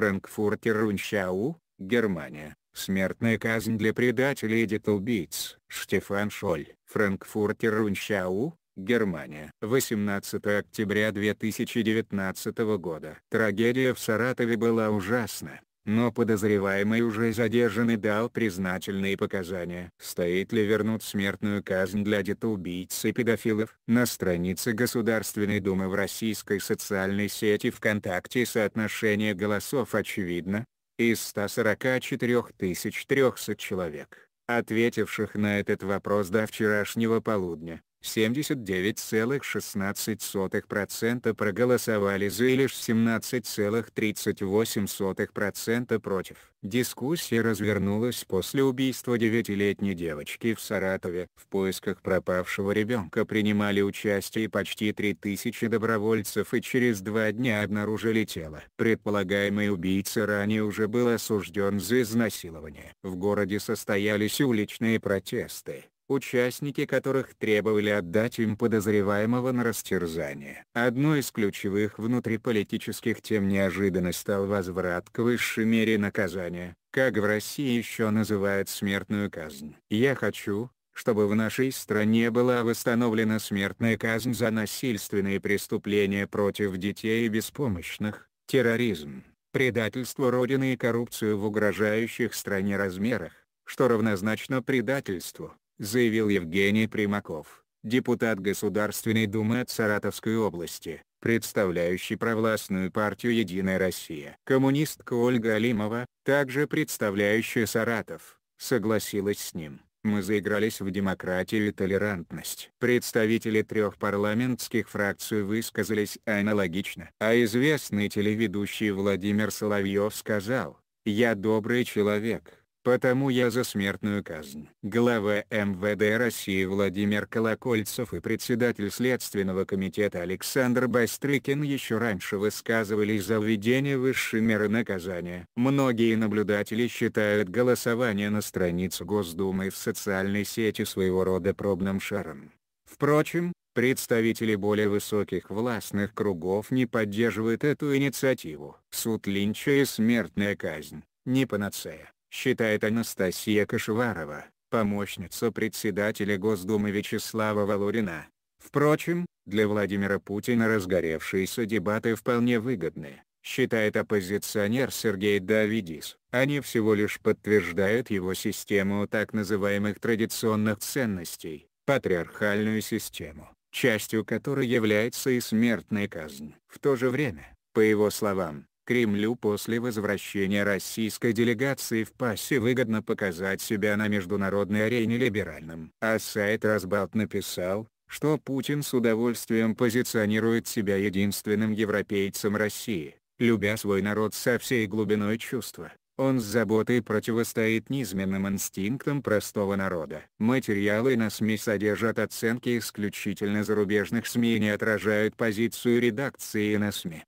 Франкфуртер Руншау, Германия. Смертная казнь для предателей и детоубийц. Штефан Шоль. Франкфуртер Руншау, Германия. 18 октября 2019 года. Трагедия в Саратове была ужасна но подозреваемый уже задержан и дал признательные показания. Стоит ли вернуть смертную казнь для детоубийц и педофилов? На странице Государственной Думы в российской социальной сети ВКонтакте соотношение голосов очевидно. Из 144 300 человек, ответивших на этот вопрос до вчерашнего полудня, 79,16% проголосовали за и лишь 17,38% против. Дискуссия развернулась после убийства девятилетней девочки в Саратове. В поисках пропавшего ребенка принимали участие почти 3000 добровольцев и через два дня обнаружили тело. Предполагаемый убийца ранее уже был осужден за изнасилование. В городе состоялись уличные протесты участники которых требовали отдать им подозреваемого на растерзание. Одной из ключевых внутриполитических тем неожиданно стал возврат к высшей мере наказания, как в России еще называют смертную казнь. Я хочу, чтобы в нашей стране была восстановлена смертная казнь за насильственные преступления против детей и беспомощных, терроризм, предательство Родины и коррупцию в угрожающих стране размерах, что равнозначно предательству, заявил Евгений Примаков, депутат Государственной Думы от Саратовской области, представляющий провластную партию «Единая Россия». Коммунистка Ольга Алимова, также представляющая Саратов, согласилась с ним. Мы заигрались в демократию и толерантность. Представители трех парламентских фракций высказались аналогично. А известный телеведущий Владимир Соловьев сказал, «Я добрый человек» Потому я за смертную казнь. Глава МВД России Владимир Колокольцев и председатель Следственного комитета Александр Бастрыкин еще раньше высказывались за введение высшей меры наказания. Многие наблюдатели считают голосование на странице Госдумы в социальной сети своего рода пробным шаром. Впрочем, Представители более высоких властных кругов не поддерживают эту инициативу. Суд Линча и смертная казнь – не панацея считает Анастасия Кашеварова, помощница председателя Госдумы Вячеслава Валурина. Впрочем, для Владимира Путина разгоревшиеся дебаты вполне выгодны, считает оппозиционер Сергей Давидис. Они всего лишь подтверждают его систему так называемых традиционных ценностей, патриархальную систему, частью которой является и смертная казнь. В то же время, по его словам, Кремлю после возвращения российской делегации в ПАСЕ выгодно показать себя на международной арене либеральным. А сайт Разбалт написал, что Путин с удовольствием позиционирует себя единственным европейцем России, любя свой народ со всей глубиной чувства. Он с заботой противостоит низменным инстинктам простого народа. Материалы на СМИ содержат оценки исключительно зарубежных СМИ и не отражают позицию редакции на СМИ.